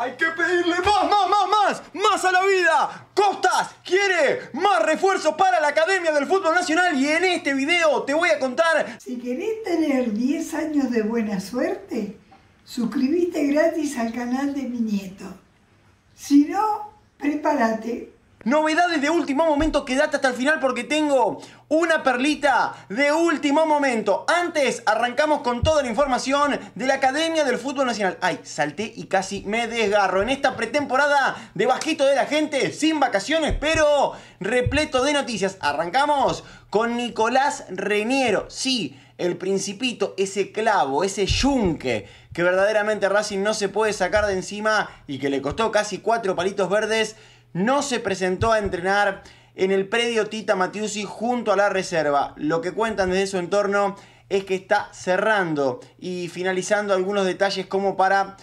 Hay que pedirle más, más, más, más, más a la vida. Costas quiere más refuerzos para la Academia del Fútbol Nacional y en este video te voy a contar. Si querés tener 10 años de buena suerte, suscribite gratis al canal de mi nieto. Si no, prepárate Novedades de último momento, quédate hasta el final porque tengo una perlita de último momento. Antes arrancamos con toda la información de la Academia del Fútbol Nacional. Ay, salté y casi me desgarro en esta pretemporada de bajito de la gente, sin vacaciones, pero repleto de noticias. Arrancamos con Nicolás Reniero. Sí, el principito, ese clavo, ese yunque que verdaderamente Racing no se puede sacar de encima y que le costó casi cuatro palitos verdes no se presentó a entrenar en el predio Tita Matiusi junto a la reserva. Lo que cuentan desde su entorno es que está cerrando y finalizando algunos detalles como para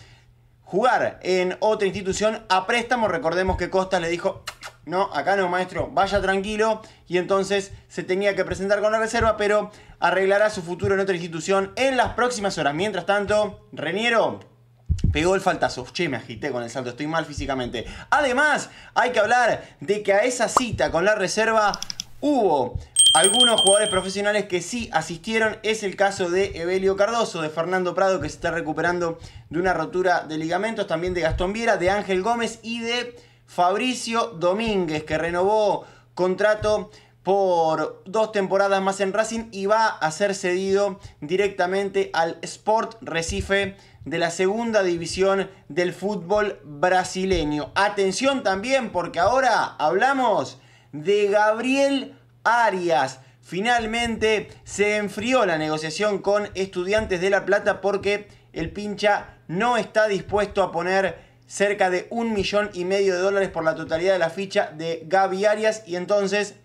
jugar en otra institución a préstamo. Recordemos que Costa le dijo, no, acá no, maestro, vaya tranquilo. Y entonces se tenía que presentar con la reserva, pero arreglará su futuro en otra institución en las próximas horas. Mientras tanto, Reniero, Pegó el faltazo. Che, me agité con el salto. Estoy mal físicamente. Además, hay que hablar de que a esa cita con la reserva hubo algunos jugadores profesionales que sí asistieron. Es el caso de Evelio Cardoso, de Fernando Prado, que se está recuperando de una rotura de ligamentos. También de Gastón Viera, de Ángel Gómez y de Fabricio Domínguez, que renovó contrato por dos temporadas más en Racing y va a ser cedido directamente al Sport Recife de la segunda división del fútbol brasileño. Atención también porque ahora hablamos de Gabriel Arias. Finalmente se enfrió la negociación con Estudiantes de La Plata porque el pincha no está dispuesto a poner cerca de un millón y medio de dólares por la totalidad de la ficha de Gabi Arias y entonces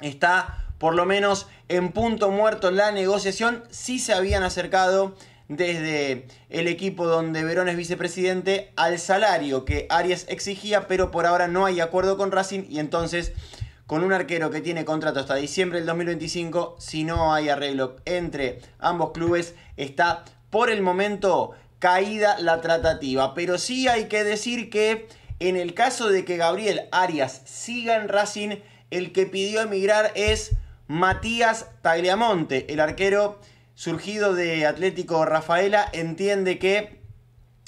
está por lo menos en punto muerto la negociación. Si se habían acercado desde el equipo donde Verón es vicepresidente al salario que Arias exigía, pero por ahora no hay acuerdo con Racing y entonces con un arquero que tiene contrato hasta diciembre del 2025, si no hay arreglo entre ambos clubes, está por el momento caída la tratativa. Pero sí hay que decir que en el caso de que Gabriel Arias siga en Racing, el que pidió emigrar es Matías Tagliamonte, el arquero surgido de Atlético Rafaela, entiende que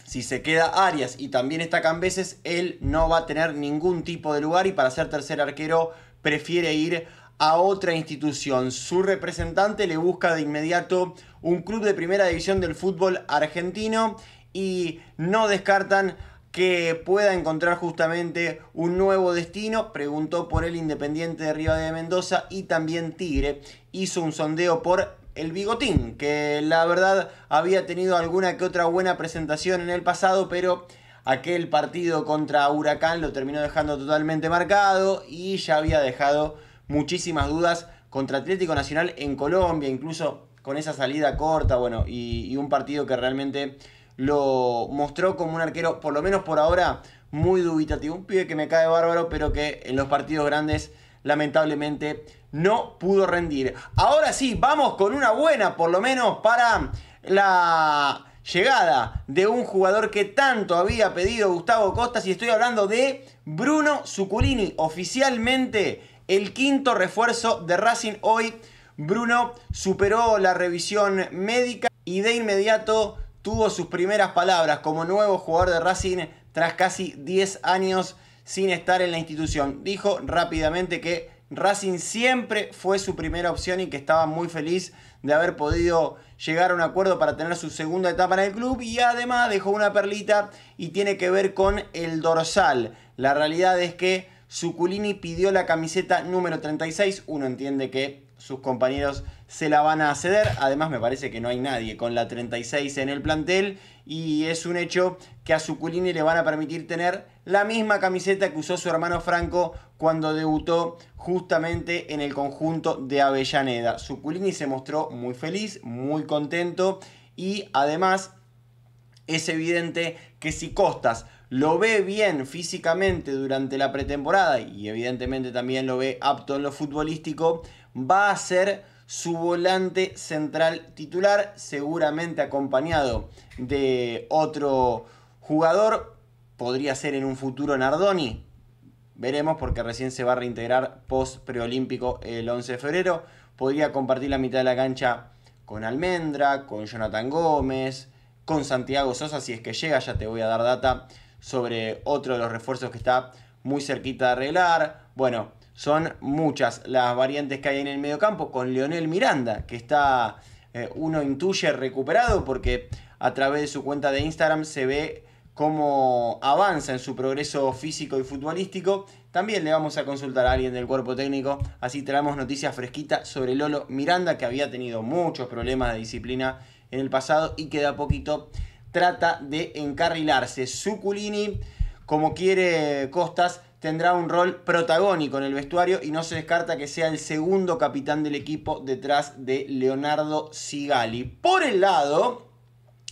si se queda Arias y también está Cambeses, él no va a tener ningún tipo de lugar y para ser tercer arquero prefiere ir a otra institución. Su representante le busca de inmediato un club de primera división del fútbol argentino y no descartan que pueda encontrar justamente un nuevo destino. Preguntó por el Independiente de Río de Mendoza y también Tigre. Hizo un sondeo por el Bigotín, que la verdad había tenido alguna que otra buena presentación en el pasado, pero aquel partido contra Huracán lo terminó dejando totalmente marcado y ya había dejado muchísimas dudas contra Atlético Nacional en Colombia, incluso con esa salida corta, bueno, y, un partido que realmente lo mostró como un arquero, por lo menos por ahora, muy dubitativo. Un pibe que me cae bárbaro, pero que en los partidos grandes lamentablemente no pudo rendir. Ahora sí, vamos con una buena, por lo menos para la llegada de un jugador que tanto había pedido Gustavo Costas y estoy hablando de Bruno Zuccolini. oficialmente el quinto refuerzo de Racing hoy. Bruno superó la revisión médica y de inmediato tuvo sus primeras palabras como nuevo jugador de Racing tras casi 10 años sin estar en la institución. Dijo rápidamente que Racing siempre fue su primera opción y que estaba muy feliz de haber podido llegar a un acuerdo para tener su segunda etapa en el club y además dejó una perlita y tiene que ver con el dorsal. La realidad es que Suculini pidió la camiseta número 36. Uno entiende que sus compañeros se la van a ceder. Además, me parece que no hay nadie con la 36 en el plantel. Y es un hecho que a Suculini le van a permitir tener la misma camiseta que usó su hermano Franco cuando debutó justamente en el conjunto de Avellaneda. Suculini se mostró muy feliz, muy contento. Y además es evidente que si Costas lo ve bien físicamente durante la pretemporada y evidentemente también lo ve apto en lo futbolístico, va a ser su volante central titular, seguramente acompañado de otro jugador, podría ser en un futuro Nardoni. Veremos porque recién se va a reintegrar post preolímpico el 11 de febrero. Podría compartir la mitad de la cancha con Almendra, con Jonathan Gómez, con Santiago Sosa. Si es que llega, ya te voy a dar data sobre otro de los refuerzos que está muy cerquita de arreglar. Bueno, son muchas las variantes que hay en el mediocampo con Leonel Miranda, que está, eh, uno intuye, recuperado porque a través de su cuenta de Instagram se ve cómo avanza en su progreso físico y futbolístico. También le vamos a consultar a alguien del cuerpo técnico, así traemos noticias fresquitas sobre Lolo Miranda, que había tenido muchos problemas de disciplina en el pasado y que de a poquito trata de encarrilarse. Suculini, como quiere Costas, tendrá un rol protagónico en el vestuario y no se descarta que sea el segundo capitán del equipo detrás de Leonardo Sigali. Por el lado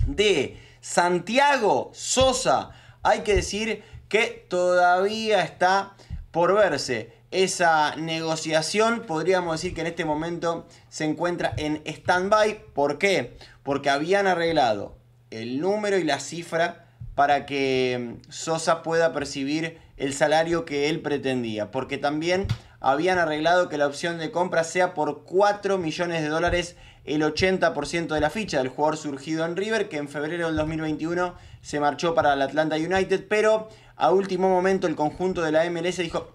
de Santiago Sosa, hay que decir que todavía está por verse esa negociación. Podríamos decir que en este momento se encuentra en stand-by. ¿Por qué? porque habían arreglado el número y la cifra para que mm, Sosa pueda percibir el salario que él pretendía, porque también habían arreglado que la opción de compra sea por 4 millones de dólares el 80% de la ficha del jugador surgido en River, que en febrero del 2021 se marchó para el Atlanta United, pero a último momento el conjunto de la MLS dijo,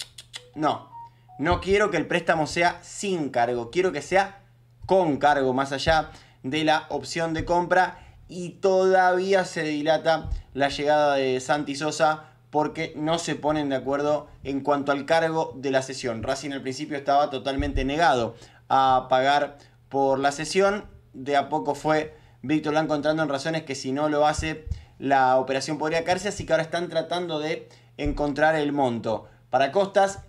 no, no quiero que el préstamo sea sin cargo, quiero que sea con cargo, más allá de la opción de compra y todavía se dilata la llegada de Santi Sosa porque no se ponen de acuerdo en cuanto al cargo de la sesión. Racing al principio estaba totalmente negado a pagar por la sesión, de a poco fue Víctor la encontrando en razones que si no lo hace la operación podría caerse, así que ahora están tratando de encontrar el monto. Para Costas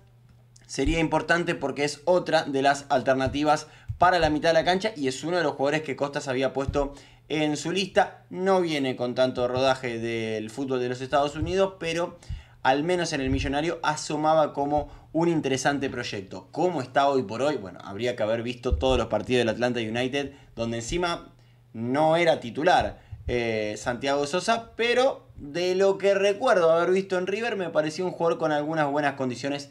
sería importante porque es otra de las alternativas para la mitad de la cancha y es uno de los jugadores que Costas había puesto en su lista. No viene con tanto rodaje del fútbol de los Estados Unidos, pero al menos en el millonario asomaba como un interesante proyecto. ¿Cómo está hoy por hoy? Bueno, habría que haber visto todos los partidos del Atlanta United, donde encima no era titular. Eh, Santiago Sosa, pero de lo que recuerdo haber visto en River me pareció un jugador con algunas buenas condiciones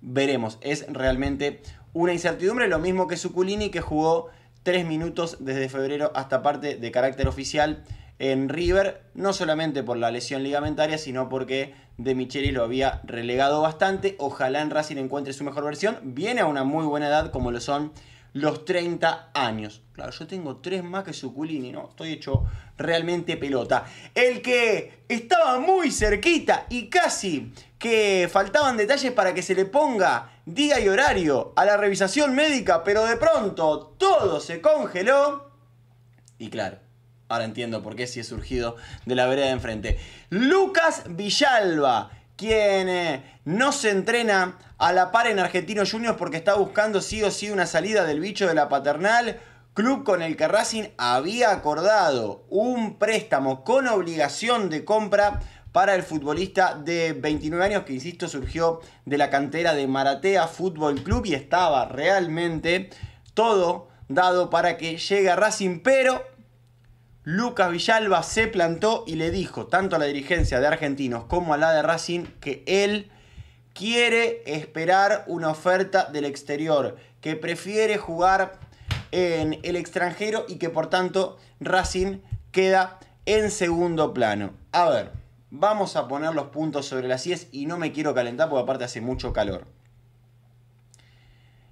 veremos. Es realmente una incertidumbre, lo mismo que Suculini que jugó 3 minutos desde febrero hasta parte de carácter oficial en River, no solamente por la lesión ligamentaria, sino porque De Micheli lo había relegado bastante. Ojalá en Racing encuentre su mejor versión. Viene a una muy buena edad, como lo son los 30 años. Claro, yo tengo tres más que Suculini, ¿no? Estoy hecho realmente pelota. El que estaba muy cerquita y casi que faltaban detalles para que se le ponga día y horario a la revisación médica, pero de pronto todo se congeló. Y claro, ahora entiendo por qué si he surgido de la vereda de enfrente. Lucas Villalba, quien eh, no se entrena a la par en Argentinos Juniors porque está buscando sí o sí una salida del bicho de la paternal, club con el que Racing había acordado un préstamo con obligación de compra para el futbolista de 29 años que, insisto, surgió de la cantera de Maratea Fútbol Club y estaba realmente todo dado para que llegue a Racing, pero Lucas Villalba se plantó y le dijo tanto a la dirigencia de Argentinos como a la de Racing que él quiere esperar una oferta del exterior, que prefiere jugar en el extranjero y que por tanto Racing queda en segundo plano. A ver, vamos a poner los puntos sobre las 10 y no me quiero calentar porque aparte hace mucho calor.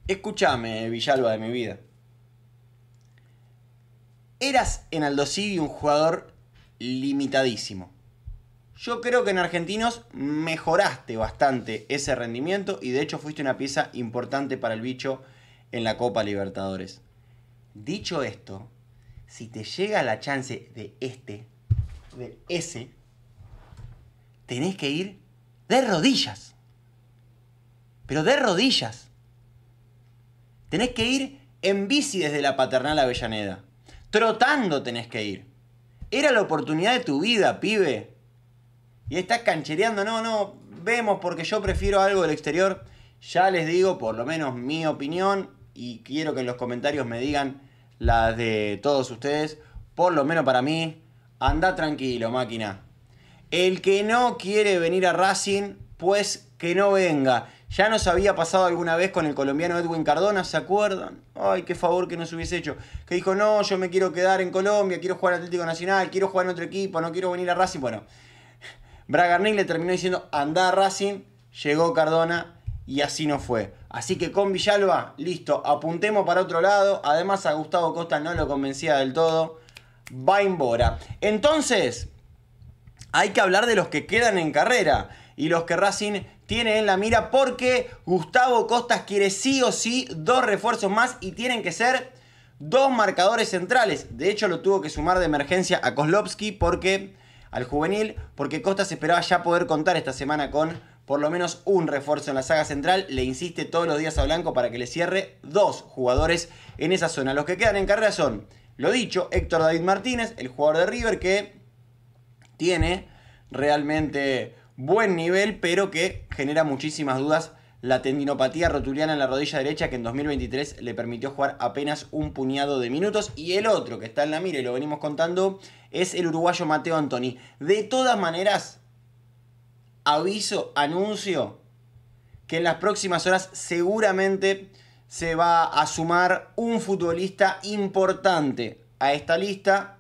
Escúchame, Villalba de mi vida. Eras en Aldosivi un jugador limitadísimo. Yo creo que en Argentinos mejoraste bastante ese rendimiento y de hecho fuiste una pieza importante para el bicho en la Copa Libertadores. Dicho esto, si te llega la chance de este, de ese, tenés que ir de rodillas. Pero de rodillas. Tenés que ir en bici desde la paternal Avellaneda. Trotando tenés que ir. Era la oportunidad de tu vida, pibe. Y está canchereando, no, no, vemos porque yo prefiero algo del exterior. Ya les digo, por lo menos mi opinión, y quiero que en los comentarios me digan las de todos ustedes. Por lo menos para mí, anda tranquilo, máquina. El que no quiere venir a Racing, pues que no venga. Ya nos había pasado alguna vez con el colombiano Edwin Cardona, ¿se acuerdan? Ay, qué favor que nos hubiese hecho. Que dijo, no, yo me quiero quedar en Colombia, quiero jugar Atlético Nacional, quiero jugar en otro equipo, no quiero venir a Racing. Bueno, Bragarnik le terminó diciendo "Anda Racing, llegó Cardona y así no fue. Así que con Villalba, listo, apuntemos para otro lado. Además a Gustavo Costa no lo convencía del todo. Va Bora. Entonces, hay que hablar de los que quedan en carrera y los que Racing tiene en la mira porque Gustavo Costas quiere sí o sí dos refuerzos más y tienen que ser dos marcadores centrales. De hecho, lo tuvo que sumar de emergencia a Kozlowski porque al juvenil, porque Costas esperaba ya poder contar esta semana con por lo menos un refuerzo en la saga central. Le insiste todos los días a Blanco para que le cierre dos jugadores en esa zona. Los que quedan en carrera son, lo dicho, Héctor David Martínez, el jugador de River que tiene realmente buen nivel, pero que genera muchísimas dudas la tendinopatía rotuliana en la rodilla derecha que en 2023 le permitió jugar apenas un puñado de minutos. Y el otro que está en la mira y lo venimos contando es el uruguayo Mateo Antoni. De todas maneras, aviso, anuncio que en las próximas horas seguramente se va a sumar un futbolista importante a esta lista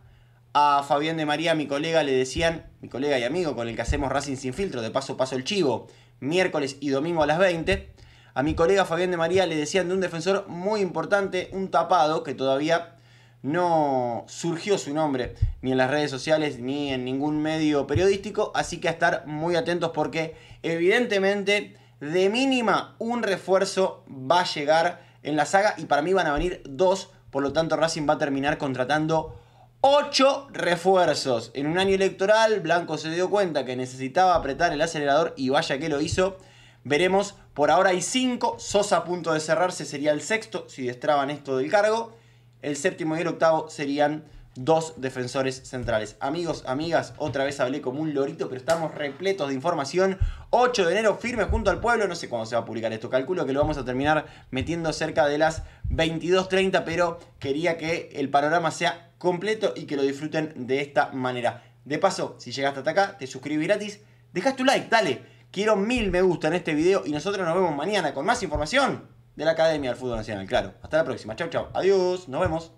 a Fabián de María, mi colega, le decían, mi colega y amigo con el que hacemos Racing sin filtro, de paso paso el chivo, miércoles y domingo a las 20. A mi colega Fabián de María le decían de un defensor muy importante, un tapado que todavía no surgió su nombre ni en las redes sociales ni en ningún medio periodístico, así que a estar muy atentos porque evidentemente de mínima un refuerzo va a llegar en la saga y para mí van a venir dos, por lo tanto Racing va a terminar contratando Ocho refuerzos. En un año electoral, Blanco se dio cuenta que necesitaba apretar el acelerador y vaya que lo hizo. Veremos, por ahora hay cinco. Sosa a punto de cerrarse sería el sexto si destraban esto del cargo. El séptimo y el octavo serían dos defensores centrales. Amigos, amigas, otra vez hablé como un lorito, pero estamos repletos de información. 8 de enero, firme junto al pueblo. No sé cuándo se va a publicar esto. Calculo que lo vamos a terminar metiendo cerca de las 22.30, pero quería que el panorama sea completo y que lo disfruten de esta manera. De paso, si llegaste hasta acá, te suscribí gratis, dejas tu like, dale. Quiero mil me gusta en este video y nosotros nos vemos mañana con más información de la Academia del Fútbol Nacional. Claro, hasta la próxima. Chau, chao Adiós. Nos vemos.